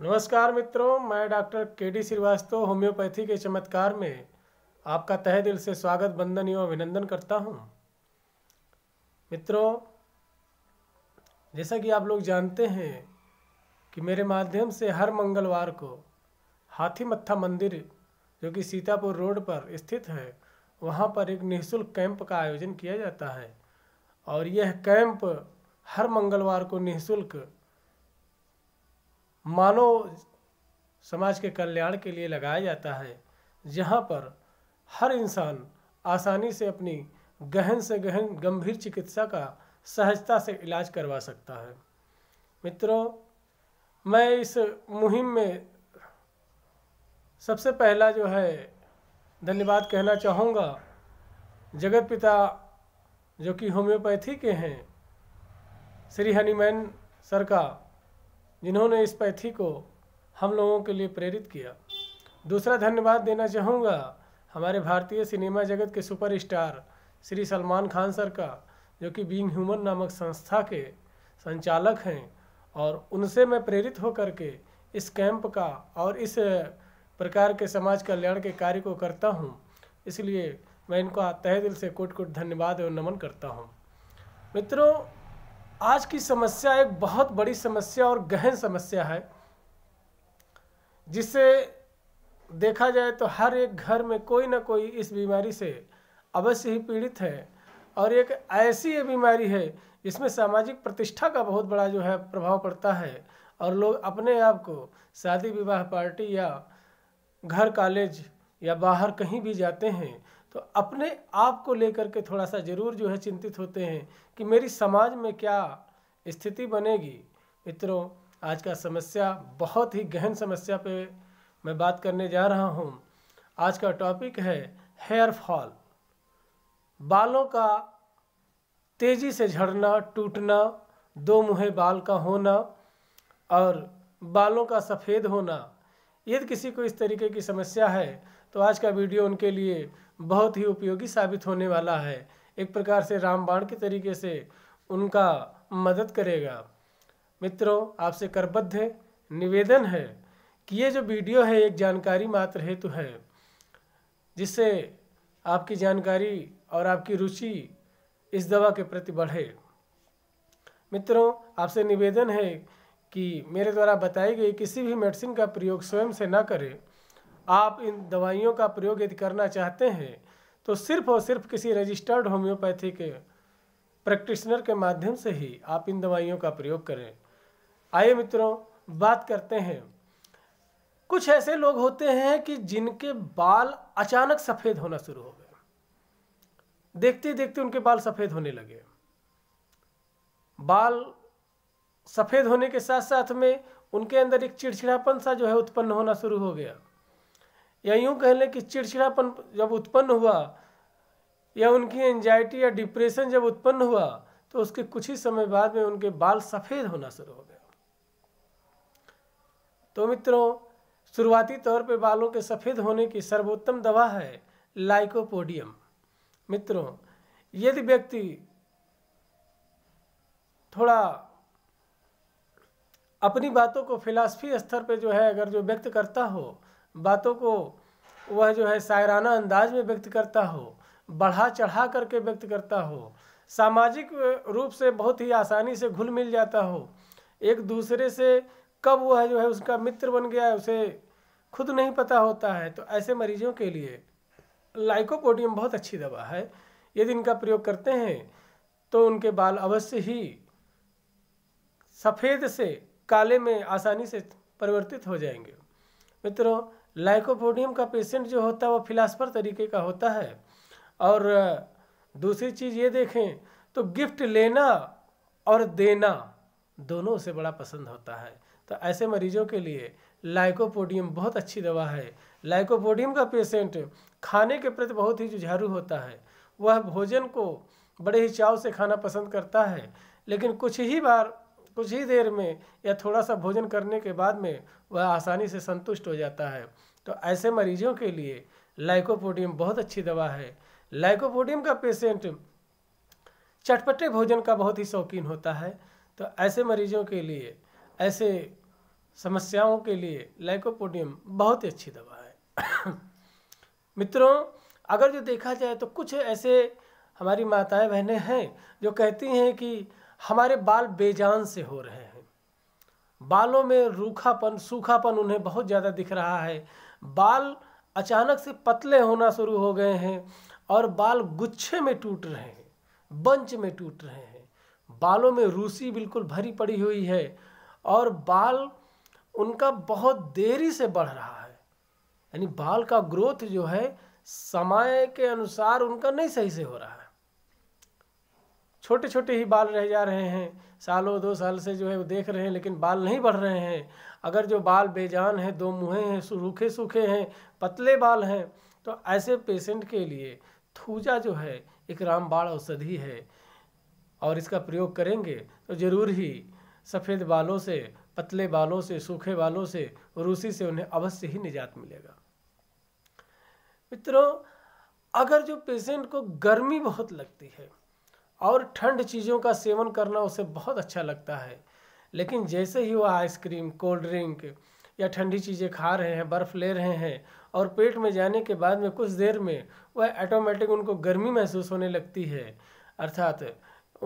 नमस्कार मित्रों मैं डॉक्टर के डी श्रीवास्तव होम्योपैथी के चमत्कार में आपका तहे दिल से स्वागत बंदन एवं अभिनंदन करता हूं मित्रों जैसा कि आप लोग जानते हैं कि मेरे माध्यम से हर मंगलवार को हाथी मत्था मंदिर जो कि सीतापुर रोड पर स्थित है वहाँ पर एक निःशुल्क कैंप का आयोजन किया जाता है और यह कैंप हर मंगलवार को निःशुल्क मानव समाज के कल्याण के लिए लगाया जाता है जहाँ पर हर इंसान आसानी से अपनी गहन से गहन गंभीर चिकित्सा का सहजता से इलाज करवा सकता है मित्रों मैं इस मुहिम में सबसे पहला जो है धन्यवाद कहना चाहूँगा जगत पिता जो कि होम्योपैथी के हैं श्री हनीमैन सर का जिन्होंने इस पैथी को हम लोगों के लिए प्रेरित किया दूसरा धन्यवाद देना चाहूँगा हमारे भारतीय सिनेमा जगत के सुपरस्टार श्री सलमान खान सर का जो कि बीइंग ह्यूमन नामक संस्था के संचालक हैं और उनसे मैं प्रेरित होकर के इस कैंप का और इस प्रकार के समाज कल्याण के कार्य को करता हूँ इसलिए मैं इनका तहे दिल से कोट कोट धन्यवाद एवं नमन करता हूँ मित्रों आज की समस्या एक बहुत बड़ी समस्या और गहन समस्या है जिसे देखा जाए तो हर एक घर में कोई ना कोई इस बीमारी से अवश्य ही पीड़ित है और एक ऐसी ये बीमारी है जिसमें सामाजिक प्रतिष्ठा का बहुत बड़ा जो है प्रभाव पड़ता है और लोग अपने आप को शादी विवाह पार्टी या घर कॉलेज या बाहर कहीं भी जाते हैं तो अपने आप को लेकर के थोड़ा सा ज़रूर जो है चिंतित होते हैं कि मेरी समाज में क्या स्थिति बनेगी मित्रों आज का समस्या बहुत ही गहन समस्या पे मैं बात करने जा रहा हूँ आज का टॉपिक है हेयर फॉल बालों का तेज़ी से झड़ना टूटना दो मुहे बाल का होना और बालों का सफ़ेद होना यदि तो किसी को इस तरीके की समस्या है तो आज का वीडियो उनके लिए बहुत ही उपयोगी साबित होने वाला है एक प्रकार से रामबाण के तरीके से उनका मदद करेगा मित्रों आपसे करबद्ध निवेदन है कि ये जो वीडियो है एक जानकारी मात्र हेतु है जिससे आपकी जानकारी और आपकी रुचि इस दवा के प्रति बढ़े मित्रों आपसे निवेदन है कि मेरे द्वारा बताई गई किसी भी मेडिसिन का प्रयोग स्वयं से ना करें आप इन दवाइयों का प्रयोग यदि करना चाहते हैं तो सिर्फ और सिर्फ किसी रजिस्टर्ड होम्योपैथी के प्रैक्टिशनर के माध्यम से ही आप इन दवाइयों का प्रयोग करें आइए मित्रों बात करते हैं कुछ ऐसे लोग होते हैं कि जिनके बाल अचानक सफ़ेद होना शुरू हो गए देखते देखते उनके बाल सफ़ेद होने लगे बाल सफ़ेद होने के साथ साथ में उनके अंदर एक चिड़चिड़ापन सा जो है उत्पन्न होना शुरू हो गया या यूं कह लें कि चिड़चिड़ापन जब उत्पन्न हुआ या उनकी एंजाइटी या डिप्रेशन जब उत्पन्न हुआ तो उसके कुछ ही समय बाद में उनके बाल सफ़ेद होना शुरू हो गए तो मित्रों शुरुआती तौर पे बालों के सफ़ेद होने की सर्वोत्तम दवा है लाइकोपोडियम मित्रों यदि व्यक्ति थोड़ा अपनी बातों को फिलासफी स्तर पे जो है अगर जो व्यक्त करता हो बातों को वह जो है शायराना अंदाज में व्यक्त करता हो बढ़ा चढ़ा करके व्यक्त करता हो सामाजिक रूप से बहुत ही आसानी से घुल मिल जाता हो एक दूसरे से कब वह जो है उसका मित्र बन गया है उसे खुद नहीं पता होता है तो ऐसे मरीजों के लिए लाइकोपोडियम बहुत अच्छी दवा है यदि इनका प्रयोग करते हैं तो उनके बाल अवश्य ही सफ़ेद से काले में आसानी से परिवर्तित हो जाएंगे मित्रों लाइकोपोडियम का पेशेंट जो होता है वो फिलासफर तरीके का होता है और दूसरी चीज़ ये देखें तो गिफ्ट लेना और देना दोनों उसे बड़ा पसंद होता है तो ऐसे मरीजों के लिए लाइकोपोडियम बहुत अच्छी दवा है लाइकोपोडियम का पेशेंट खाने के प्रति बहुत ही जुझारू होता है वह भोजन को बड़े ही चाव से खाना पसंद करता है लेकिन कुछ ही बार कुछ ही देर में या थोड़ा सा भोजन करने के बाद में वह आसानी से संतुष्ट हो जाता है तो ऐसे मरीजों के लिए लाइकोपोडियम बहुत अच्छी दवा है लाइकोपोडियम का पेशेंट चटपटे भोजन का बहुत ही शौकीन होता है तो ऐसे मरीजों के लिए ऐसे समस्याओं के लिए लाइकोपोडियम बहुत ही अच्छी दवा है मित्रों अगर जो देखा जाए तो कुछ ऐसे हमारी माताएं बहनें हैं जो कहती हैं कि हमारे बाल बेजान से हो रहे हैं बालों में रूखापन सूखापन उन्हें बहुत ज़्यादा दिख रहा है बाल अचानक से पतले होना शुरू हो गए हैं और बाल गुच्छे में टूट रहे हैं बंच में टूट रहे हैं बालों में रूसी बिल्कुल भरी पड़ी हुई है और बाल उनका बहुत देरी से बढ़ रहा है यानी बाल का ग्रोथ जो है समय के अनुसार उनका नहीं सही से हो रहा है छोटे छोटे ही बाल रह जा रहे हैं सालों दो साल से जो है वो देख रहे हैं लेकिन बाल नहीं बढ़ रहे हैं अगर जो बाल बेजान हैं दो मुहे हैं रूखे सूखे हैं पतले बाल हैं तो ऐसे पेशेंट के लिए थूजा जो है एक रामबाण औषधि है और इसका प्रयोग करेंगे तो ज़रूर ही सफ़ेद बालों से पतले बालों से सूखे बालों से रूसी से उन्हें अवश्य ही निजात मिलेगा मित्रों अगर जो पेशेंट को गर्मी बहुत लगती है और ठंड चीज़ों का सेवन करना उसे बहुत अच्छा लगता है लेकिन जैसे ही वह आइसक्रीम कोल्ड ड्रिंक या ठंडी चीज़ें खा रहे हैं बर्फ़ ले रहे हैं और पेट में जाने के बाद में कुछ देर में वह ऑटोमेटिक उनको गर्मी महसूस होने लगती है अर्थात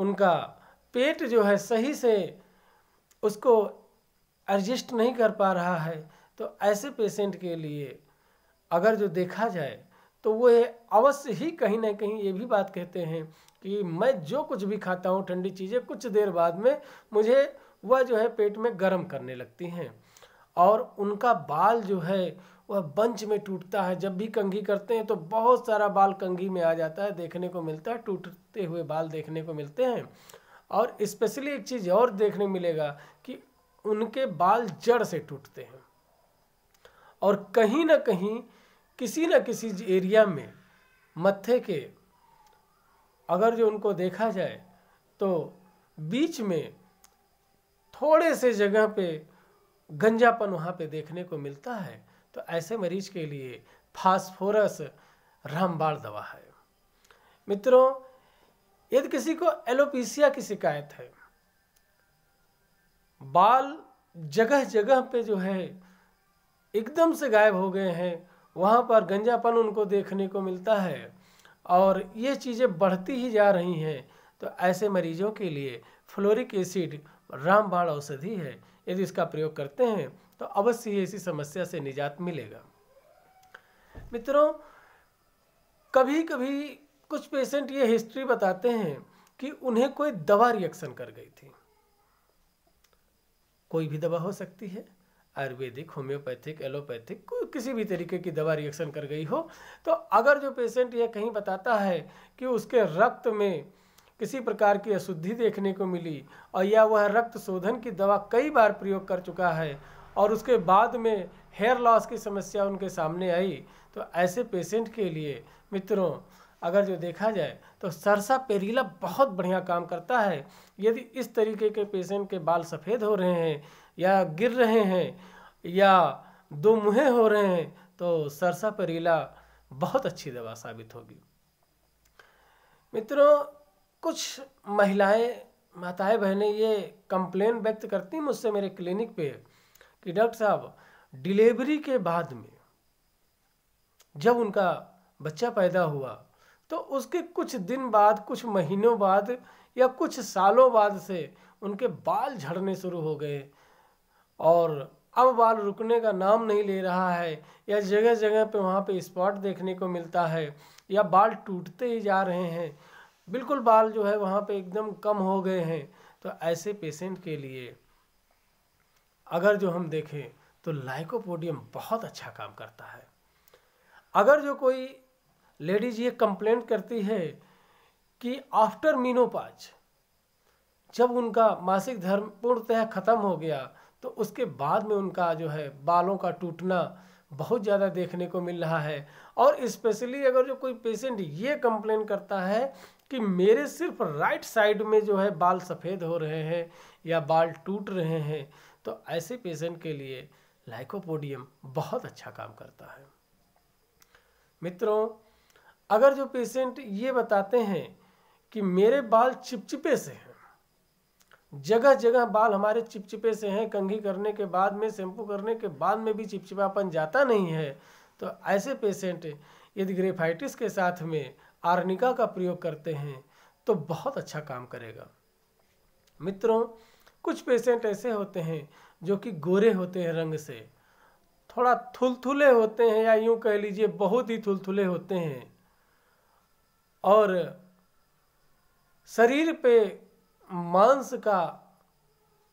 उनका पेट जो है सही से उसको एडजस्ट नहीं कर पा रहा है तो ऐसे पेशेंट के लिए अगर जो देखा जाए तो वो अवश्य ही कहीं ना कहीं ये भी बात कहते हैं कि मैं जो कुछ भी खाता हूँ ठंडी चीज़ें कुछ देर बाद में मुझे वह जो है पेट में गर्म करने लगती हैं और उनका बाल जो है वह बंच में टूटता है जब भी कंघी करते हैं तो बहुत सारा बाल कंघी में आ जाता है देखने को मिलता है टूटते हुए बाल देखने को मिलते हैं और स्पेशली एक चीज़ और देखने मिलेगा कि उनके बाल जड़ से टूटते हैं और कहीं ना कहीं किसी न किसी एरिया में मत्थे के अगर जो उनको देखा जाए तो बीच में थोड़े से जगह पे गंजापन वहाँ पे देखने को मिलता है तो ऐसे मरीज के लिए फास्फोरस रामबाण दवा है मित्रों यदि किसी को एलोपीसिया की शिकायत है बाल जगह जगह पे जो है एकदम से गायब हो गए हैं वहाँ पर गंजापन उनको देखने को मिलता है और ये चीज़ें बढ़ती ही जा रही हैं तो ऐसे मरीजों के लिए फ्लोरिक एसिड रामबाण औषधि है यदि इसका प्रयोग करते हैं तो अवश्य ही इसी समस्या से निजात मिलेगा मित्रों कभी कभी कुछ पेशेंट ये हिस्ट्री बताते हैं कि उन्हें कोई दवा रिएक्शन कर गई थी कोई भी दवा हो सकती है आयुर्वेदिक होम्योपैथिक एलोपैथिक किसी भी तरीके की दवा रिएक्शन कर गई हो तो अगर जो पेशेंट यह कहीं बताता है कि उसके रक्त में किसी प्रकार की अशुद्धि देखने को मिली और या वह रक्त शोधन की दवा कई बार प्रयोग कर चुका है और उसके बाद में हेयर लॉस की समस्या उनके सामने आई तो ऐसे पेशेंट के लिए मित्रों अगर जो देखा जाए तो सरसा पेरीला बहुत बढ़िया काम करता है यदि इस तरीके के पेशेंट के बाल सफ़ेद हो रहे हैं या गिर रहे हैं या दो मुहे हो रहे हैं तो सरसा परीला बहुत अच्छी दवा साबित होगी मित्रों कुछ महिलाएं माताएं बहनें ये कंप्लेन व्यक्त करती मुझसे मेरे क्लिनिक पे कि डॉक्टर साहब डिलीवरी के बाद में जब उनका बच्चा पैदा हुआ तो उसके कुछ दिन बाद कुछ महीनों बाद या कुछ सालों बाद से उनके बाल झड़ने शुरू हो गए और अब बाल रुकने का नाम नहीं ले रहा है या जगह जगह पे वहाँ पे स्पॉट देखने को मिलता है या बाल टूटते ही जा रहे हैं बिल्कुल बाल जो है वहाँ पे एकदम कम हो गए हैं तो ऐसे पेशेंट के लिए अगर जो हम देखें तो लाइकोपोडियम बहुत अच्छा काम करता है अगर जो कोई लेडीज ये कंप्लेंट करती है कि आफ्टर मीनोपाज जब उनका मासिक धर्म पूर्णतः ख़त्म हो गया तो उसके बाद में उनका जो है बालों का टूटना बहुत ज़्यादा देखने को मिल रहा है और स्पेशली अगर जो कोई पेशेंट ये कंप्लेन करता है कि मेरे सिर्फ राइट साइड में जो है बाल सफ़ेद हो रहे हैं या बाल टूट रहे हैं तो ऐसे पेशेंट के लिए लाइकोपोडियम बहुत अच्छा काम करता है मित्रों अगर जो पेशेंट ये बताते हैं कि मेरे बाल चिपचिपे से हैं जगह जगह बाल हमारे चिपचिपे से हैं कंघी करने के बाद में शैम्पू करने के बाद में भी चिपचिपापन जाता नहीं है तो ऐसे पेशेंट यदि ग्रेफाइटिस के साथ में आर्निका का प्रयोग करते हैं तो बहुत अच्छा काम करेगा मित्रों कुछ पेशेंट ऐसे होते हैं जो कि गोरे होते हैं रंग से थोड़ा थुलथुले होते हैं या यूं कह लीजिए बहुत ही थुलथुले होते हैं और शरीर पे मांस का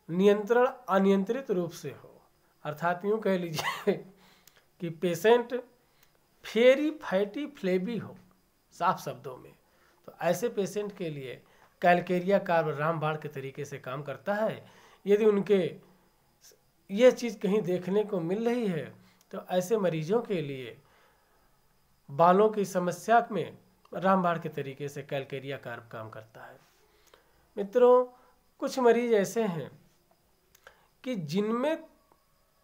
नियंत्रण अनियंत्रित रूप से हो अर्थात यूँ कह लीजिए कि पेशेंट फेरी फैटी फ्लेबी हो साफ शब्दों में तो ऐसे पेशेंट के लिए कैलकेरिया कार्ब रामबाण के तरीके से काम करता है यदि उनके यह चीज़ कहीं देखने को मिल रही है तो ऐसे मरीजों के लिए बालों की समस्या में रामबाण के तरीके से कैलकेरिया कार्ब काम करता है मित्रों कुछ मरीज ऐसे हैं कि जिनमें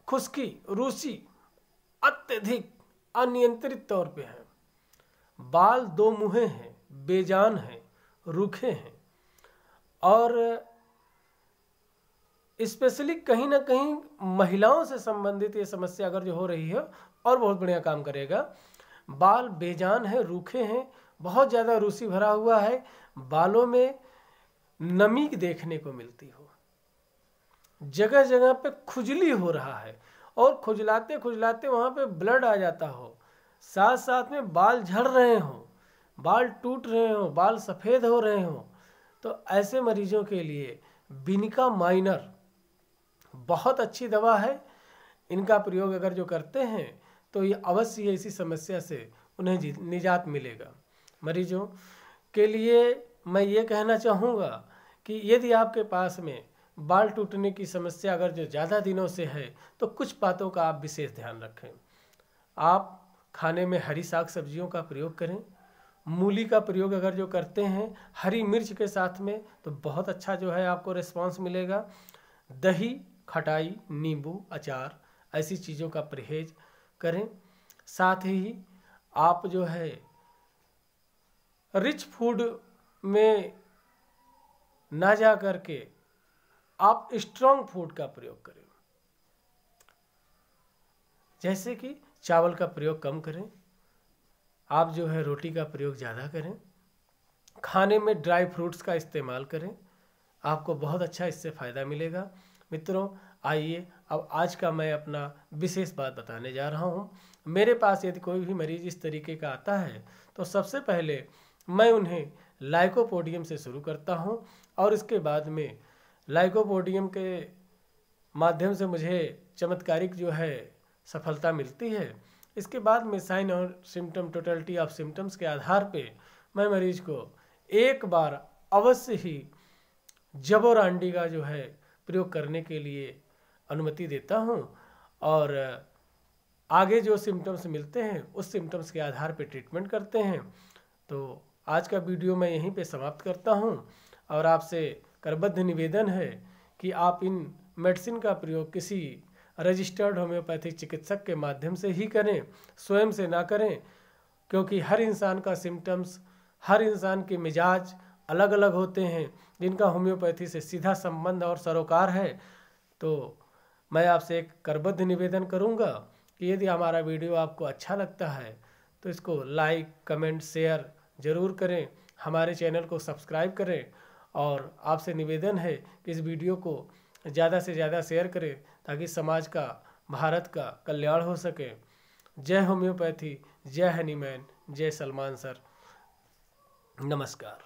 खुशकी रूसी अत्यधिक अनियंत्रित तौर पे है बाल दो मुहे हैं बेजान हैं रूखे हैं और स्पेशली कहीं ना कहीं महिलाओं से संबंधित ये समस्या अगर जो हो रही है और बहुत बढ़िया काम करेगा बाल बेजान है रूखे हैं बहुत ज़्यादा रूसी भरा हुआ है बालों में नमी देखने को मिलती हो जगह जगह पे खुजली हो रहा है और खुजलाते खुजलाते वहाँ पे ब्लड आ जाता हो साथ साथ में बाल झड़ रहे हों बाल टूट रहे हों बाल सफ़ेद हो रहे हों तो ऐसे मरीजों के लिए बिनिका माइनर बहुत अच्छी दवा है इनका प्रयोग अगर जो करते हैं तो ये अवश्य इसी समस्या से उन्हें निजात मिलेगा मरीजों के लिए मैं ये कहना चाहूँगा कि यदि आपके पास में बाल टूटने की समस्या अगर जो ज़्यादा दिनों से है तो कुछ बातों का आप विशेष ध्यान रखें आप खाने में हरी साग सब्जियों का प्रयोग करें मूली का प्रयोग अगर जो करते हैं हरी मिर्च के साथ में तो बहुत अच्छा जो है आपको रिस्पॉन्स मिलेगा दही खटाई नींबू अचार ऐसी चीज़ों का परहेज करें साथ ही आप जो है रिच फूड में ना जा करके आप स्ट्रांग फूड का प्रयोग करें जैसे कि चावल का प्रयोग कम करें आप जो है रोटी का प्रयोग ज़्यादा करें खाने में ड्राई फ्रूट्स का इस्तेमाल करें आपको बहुत अच्छा इससे फ़ायदा मिलेगा मित्रों आइए अब आज का मैं अपना विशेष बात बताने जा रहा हूँ मेरे पास यदि कोई भी मरीज इस तरीके का आता है तो सबसे पहले मैं उन्हें लाइकोपोडियम से शुरू करता हूँ और इसके बाद में लाइकोपोडियम के माध्यम से मुझे चमत्कारिक जो है सफलता मिलती है इसके बाद में साइन और सिम्टम टोटलिटी ऑफ सिम्टम्स के आधार पे मैं मरीज को एक बार अवश्य ही आंडी का जो है प्रयोग करने के लिए अनुमति देता हूँ और आगे जो सिम्टम्स मिलते हैं उस सिम्टम्स के आधार पर ट्रीटमेंट करते हैं तो आज का वीडियो मैं यहीं पे समाप्त करता हूँ और आपसे करबद्ध निवेदन है कि आप इन मेडिसिन का प्रयोग किसी रजिस्टर्ड होम्योपैथिक चिकित्सक के माध्यम से ही करें स्वयं से ना करें क्योंकि हर इंसान का सिम्टम्स हर इंसान के मिजाज अलग अलग होते हैं जिनका होम्योपैथी से सीधा संबंध और सरोकार है तो मैं आपसे एक करबद्ध निवेदन करूंगा कि यदि हमारा वीडियो आपको अच्छा लगता है तो इसको लाइक कमेंट शेयर ज़रूर करें हमारे चैनल को सब्सक्राइब करें और आपसे निवेदन है कि इस वीडियो को ज़्यादा से ज़्यादा शेयर करें ताकि समाज का भारत का कल्याण हो सके जय होम्योपैथी जय हनीमैन जय सलमान सर नमस्कार